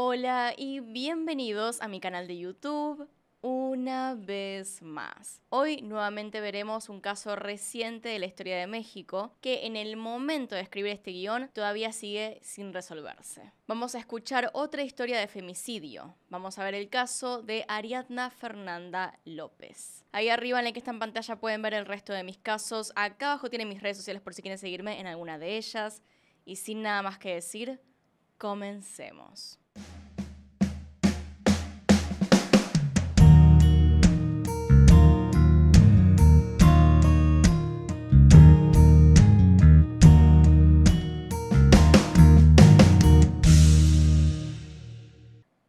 Hola y bienvenidos a mi canal de YouTube una vez más. Hoy nuevamente veremos un caso reciente de la historia de México que en el momento de escribir este guión todavía sigue sin resolverse. Vamos a escuchar otra historia de femicidio. Vamos a ver el caso de Ariadna Fernanda López. Ahí arriba en la que está en pantalla pueden ver el resto de mis casos. Acá abajo tienen mis redes sociales por si quieren seguirme en alguna de ellas. Y sin nada más que decir, Comencemos.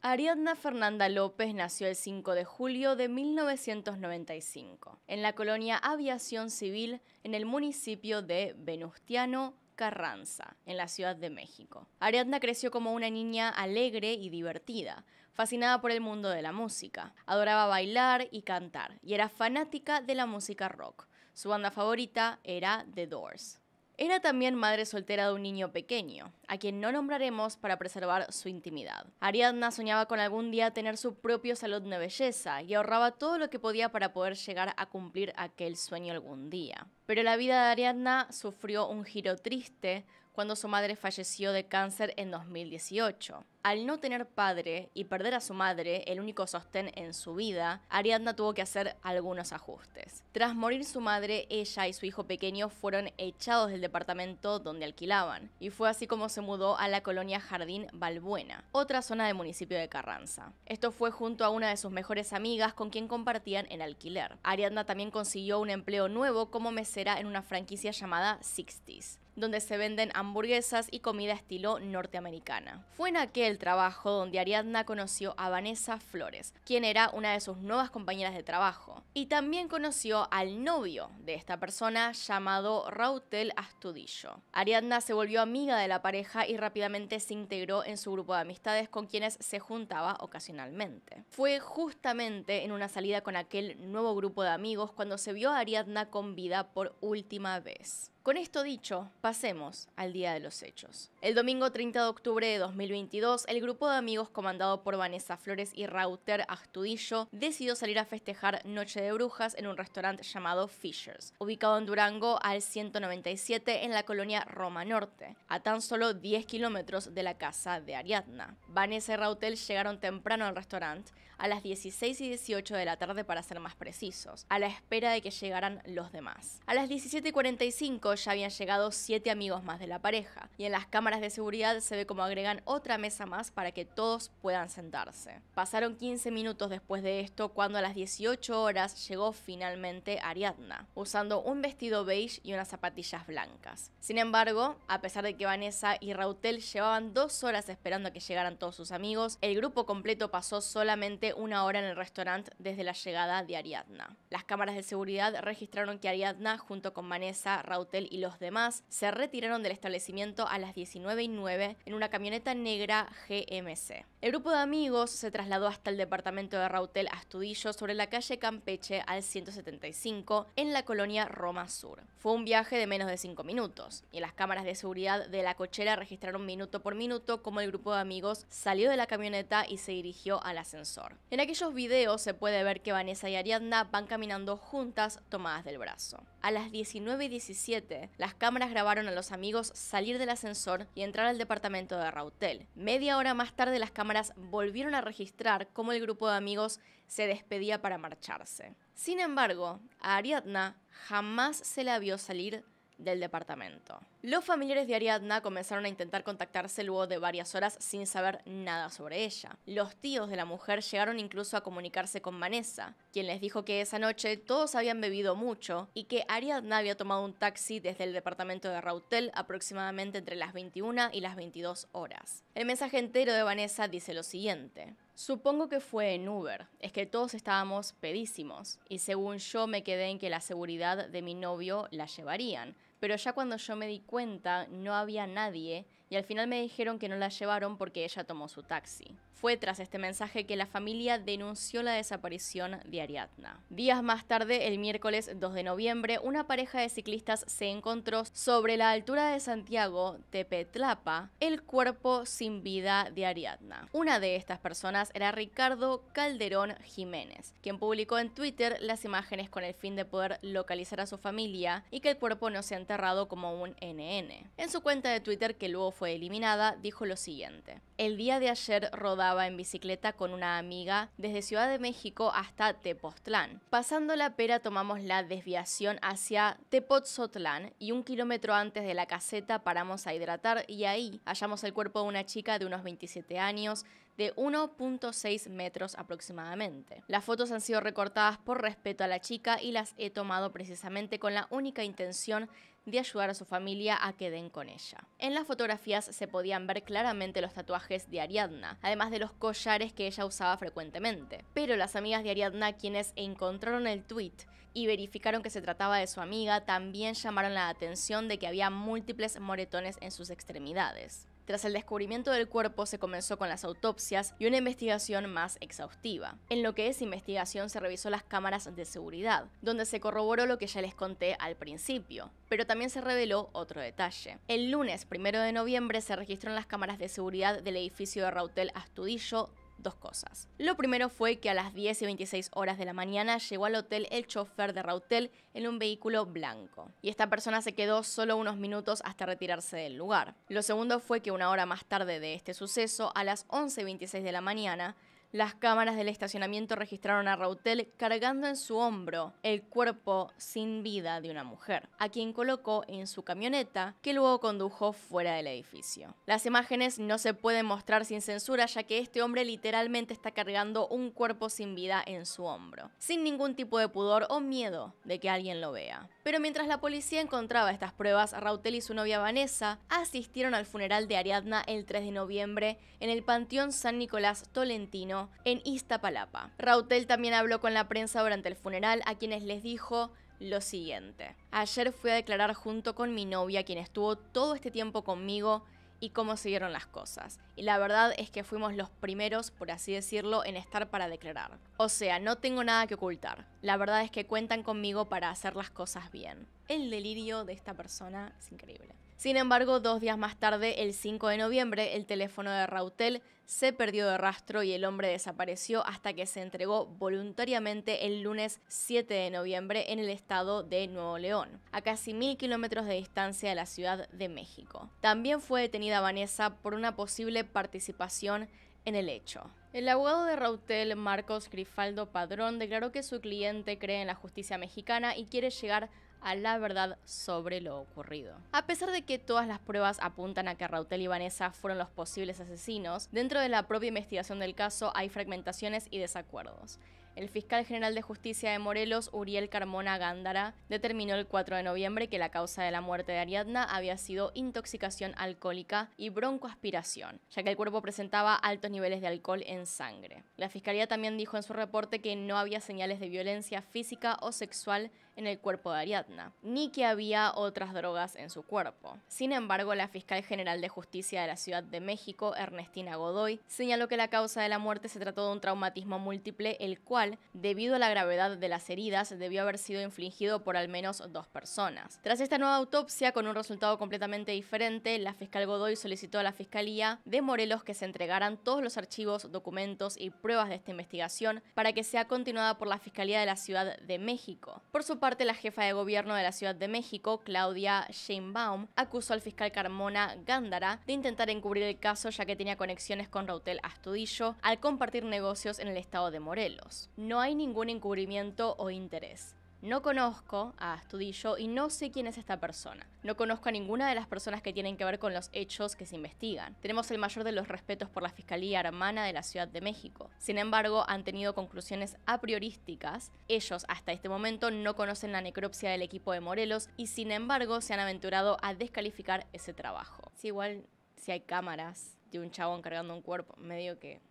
Ariadna Fernanda López nació el 5 de julio de 1995 en la colonia Aviación Civil en el municipio de Venustiano, Carranza, en la Ciudad de México. Ariadna creció como una niña alegre y divertida, fascinada por el mundo de la música. Adoraba bailar y cantar, y era fanática de la música rock. Su banda favorita era The Doors. Era también madre soltera de un niño pequeño, a quien no nombraremos para preservar su intimidad. Ariadna soñaba con algún día tener su propio salón de belleza y ahorraba todo lo que podía para poder llegar a cumplir aquel sueño algún día. Pero la vida de Ariadna sufrió un giro triste cuando su madre falleció de cáncer en 2018. Al no tener padre y perder a su madre, el único sostén en su vida, Ariadna tuvo que hacer algunos ajustes. Tras morir su madre, ella y su hijo pequeño fueron echados del departamento donde alquilaban, y fue así como se mudó a la colonia Jardín Balbuena, otra zona del municipio de Carranza. Esto fue junto a una de sus mejores amigas con quien compartían el alquiler. Ariadna también consiguió un empleo nuevo como mesera en una franquicia llamada Sixties donde se venden hamburguesas y comida estilo norteamericana. Fue en aquel trabajo donde Ariadna conoció a Vanessa Flores, quien era una de sus nuevas compañeras de trabajo, y también conoció al novio de esta persona llamado Rautel Astudillo. Ariadna se volvió amiga de la pareja y rápidamente se integró en su grupo de amistades con quienes se juntaba ocasionalmente. Fue justamente en una salida con aquel nuevo grupo de amigos cuando se vio a Ariadna con vida por última vez. Con esto dicho, pasemos al día de los hechos. El domingo 30 de octubre de 2022, el grupo de amigos comandado por Vanessa Flores y Rauter Astudillo decidió salir a festejar Noche de Brujas en un restaurante llamado Fishers, ubicado en Durango al 197 en la colonia Roma Norte, a tan solo 10 kilómetros de la casa de Ariadna. Vanessa y Rauter llegaron temprano al restaurante, a las 16 y 18 de la tarde para ser más precisos, a la espera de que llegaran los demás. A las 17.45 ya habían llegado siete amigos más de la pareja, y en las cámaras de seguridad se ve como agregan otra mesa más para que todos puedan sentarse. Pasaron 15 minutos después de esto cuando a las 18 horas llegó finalmente Ariadna, usando un vestido beige y unas zapatillas blancas. Sin embargo, a pesar de que Vanessa y Rautel llevaban dos horas esperando a que llegaran todos sus amigos, el grupo completo pasó solamente una hora en el restaurante desde la llegada de Ariadna. Las cámaras de seguridad registraron que Ariadna, junto con Vanessa, Rautel y los demás se retiraron del establecimiento a las 19 y 9 en una camioneta negra GMC. El grupo de amigos se trasladó hasta el departamento de Rautel Astudillo sobre la calle Campeche al 175 en la colonia Roma Sur. Fue un viaje de menos de 5 minutos y las cámaras de seguridad de la cochera registraron minuto por minuto cómo el grupo de amigos salió de la camioneta y se dirigió al ascensor. En aquellos videos se puede ver que Vanessa y Ariadna van caminando juntas tomadas del brazo. A las 19 y 17 las cámaras grabaron a los amigos salir del ascensor y entrar al departamento de Rautel. Media hora más tarde las cámaras volvieron a registrar cómo el grupo de amigos se despedía para marcharse. Sin embargo, a Ariadna jamás se la vio salir del departamento. Los familiares de Ariadna comenzaron a intentar contactarse luego de varias horas sin saber nada sobre ella. Los tíos de la mujer llegaron incluso a comunicarse con Vanessa, quien les dijo que esa noche todos habían bebido mucho y que Ariadna había tomado un taxi desde el departamento de Rautel aproximadamente entre las 21 y las 22 horas. El mensaje entero de Vanessa dice lo siguiente. Supongo que fue en Uber, es que todos estábamos pedísimos, y según yo me quedé en que la seguridad de mi novio la llevarían, pero ya cuando yo me di cuenta no había nadie y al final me dijeron que no la llevaron porque ella tomó su taxi. Fue tras este mensaje que la familia denunció la desaparición de Ariadna. Días más tarde, el miércoles 2 de noviembre, una pareja de ciclistas se encontró sobre la altura de Santiago, Tepetlapa, el cuerpo sin vida de Ariadna. Una de estas personas era Ricardo Calderón Jiménez, quien publicó en Twitter las imágenes con el fin de poder localizar a su familia y que el cuerpo no sea enterrado como un NN. En su cuenta de Twitter, que luego fue eliminada, dijo lo siguiente. El día de ayer rodaba en bicicleta con una amiga desde Ciudad de México hasta Tepoztlán. Pasando la pera tomamos la desviación hacia Tepoztlán y un kilómetro antes de la caseta paramos a hidratar y ahí hallamos el cuerpo de una chica de unos 27 años de 1.6 metros aproximadamente. Las fotos han sido recortadas por respeto a la chica y las he tomado precisamente con la única intención de ayudar a su familia a que den con ella. En las fotografías se podían ver claramente los tatuajes de Ariadna, además de los collares que ella usaba frecuentemente. Pero las amigas de Ariadna, quienes encontraron el tweet y verificaron que se trataba de su amiga, también llamaron la atención de que había múltiples moretones en sus extremidades. Tras el descubrimiento del cuerpo se comenzó con las autopsias y una investigación más exhaustiva. En lo que es investigación se revisó las cámaras de seguridad, donde se corroboró lo que ya les conté al principio, pero también se reveló otro detalle. El lunes 1 de noviembre se registró en las cámaras de seguridad del edificio de Rautel Astudillo dos cosas. Lo primero fue que a las 10 y 26 horas de la mañana llegó al hotel el chofer de Rautel en un vehículo blanco, y esta persona se quedó solo unos minutos hasta retirarse del lugar. Lo segundo fue que una hora más tarde de este suceso, a las 11 y 26 de la mañana, las cámaras del estacionamiento registraron a Rautel cargando en su hombro el cuerpo sin vida de una mujer, a quien colocó en su camioneta que luego condujo fuera del edificio. Las imágenes no se pueden mostrar sin censura ya que este hombre literalmente está cargando un cuerpo sin vida en su hombro, sin ningún tipo de pudor o miedo de que alguien lo vea. Pero mientras la policía encontraba estas pruebas, Rautel y su novia Vanessa asistieron al funeral de Ariadna el 3 de noviembre en el Panteón San Nicolás Tolentino, en Iztapalapa. Rautel también habló con la prensa durante el funeral, a quienes les dijo lo siguiente. Ayer fui a declarar junto con mi novia, quien estuvo todo este tiempo conmigo, y cómo siguieron las cosas. Y la verdad es que fuimos los primeros, por así decirlo, en estar para declarar. O sea, no tengo nada que ocultar. La verdad es que cuentan conmigo para hacer las cosas bien. El delirio de esta persona es increíble. Sin embargo, dos días más tarde, el 5 de noviembre, el teléfono de Rautel se perdió de rastro y el hombre desapareció hasta que se entregó voluntariamente el lunes 7 de noviembre en el estado de Nuevo León, a casi mil kilómetros de distancia de la Ciudad de México. También fue detenida Vanessa por una posible participación en el hecho. El abogado de Rautel, Marcos Grifaldo Padrón, declaró que su cliente cree en la justicia mexicana y quiere llegar a la verdad sobre lo ocurrido. A pesar de que todas las pruebas apuntan a que Rautel y Vanessa fueron los posibles asesinos, dentro de la propia investigación del caso hay fragmentaciones y desacuerdos el fiscal general de justicia de Morelos, Uriel Carmona Gándara, determinó el 4 de noviembre que la causa de la muerte de Ariadna había sido intoxicación alcohólica y broncoaspiración, ya que el cuerpo presentaba altos niveles de alcohol en sangre. La fiscalía también dijo en su reporte que no había señales de violencia física o sexual en el cuerpo de Ariadna, ni que había otras drogas en su cuerpo. Sin embargo, la fiscal general de justicia de la Ciudad de México, Ernestina Godoy, señaló que la causa de la muerte se trató de un traumatismo múltiple, el cual debido a la gravedad de las heridas, debió haber sido infligido por al menos dos personas. Tras esta nueva autopsia, con un resultado completamente diferente, la fiscal Godoy solicitó a la Fiscalía de Morelos que se entregaran todos los archivos, documentos y pruebas de esta investigación para que sea continuada por la Fiscalía de la Ciudad de México. Por su parte, la jefa de gobierno de la Ciudad de México, Claudia Sheinbaum, acusó al fiscal Carmona Gándara de intentar encubrir el caso ya que tenía conexiones con Rautel Astudillo al compartir negocios en el estado de Morelos no hay ningún encubrimiento o interés. No conozco a Astudillo y no sé quién es esta persona. No conozco a ninguna de las personas que tienen que ver con los hechos que se investigan. Tenemos el mayor de los respetos por la Fiscalía Hermana de la Ciudad de México. Sin embargo, han tenido conclusiones a priorísticas. Ellos hasta este momento no conocen la necropsia del equipo de Morelos y sin embargo se han aventurado a descalificar ese trabajo. Si igual si hay cámaras de un chavo cargando un cuerpo, medio que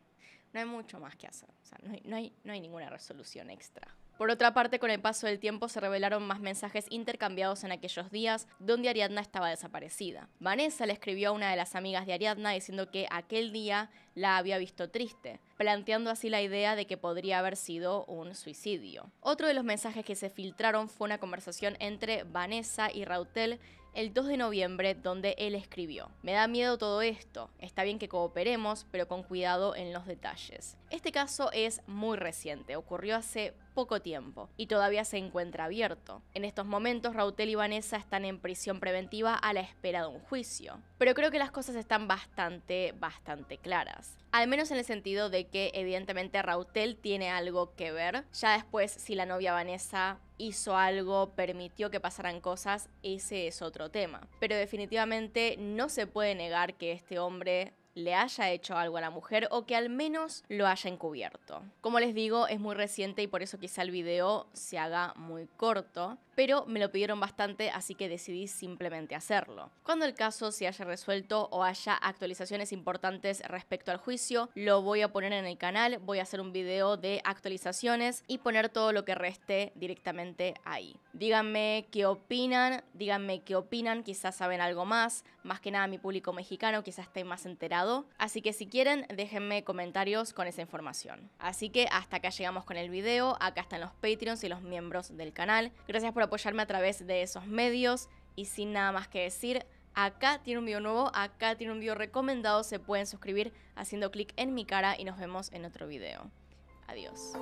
no hay mucho más que hacer. O sea, no hay, no hay, no hay ninguna resolución extra. Por otra parte, con el paso del tiempo se revelaron más mensajes intercambiados en aquellos días donde Ariadna estaba desaparecida. Vanessa le escribió a una de las amigas de Ariadna diciendo que aquel día la había visto triste, planteando así la idea de que podría haber sido un suicidio. Otro de los mensajes que se filtraron fue una conversación entre Vanessa y Rautel el 2 de noviembre donde él escribió, me da miedo todo esto, está bien que cooperemos, pero con cuidado en los detalles. Este caso es muy reciente, ocurrió hace poco tiempo y todavía se encuentra abierto. En estos momentos Rautel y Vanessa están en prisión preventiva a la espera de un juicio, pero creo que las cosas están bastante, bastante claras. Al menos en el sentido de que evidentemente Rautel tiene algo que ver, ya después si la novia Vanessa hizo algo, permitió que pasaran cosas, ese es otro tema. Pero definitivamente no se puede negar que este hombre le haya hecho algo a la mujer o que al menos lo haya encubierto. Como les digo, es muy reciente y por eso quizá el video se haga muy corto, pero me lo pidieron bastante, así que decidí simplemente hacerlo. Cuando el caso se haya resuelto o haya actualizaciones importantes respecto al juicio, lo voy a poner en el canal, voy a hacer un video de actualizaciones y poner todo lo que reste directamente ahí. Díganme qué opinan, díganme qué opinan, quizás saben algo más, más que nada mi público mexicano quizás esté más enterado, así que si quieren déjenme comentarios con esa información. Así que hasta acá llegamos con el video, acá están los Patreons y los miembros del canal. Gracias por apoyarme a través de esos medios. Y sin nada más que decir, acá tiene un video nuevo, acá tiene un video recomendado, se pueden suscribir haciendo clic en mi cara y nos vemos en otro video. Adiós.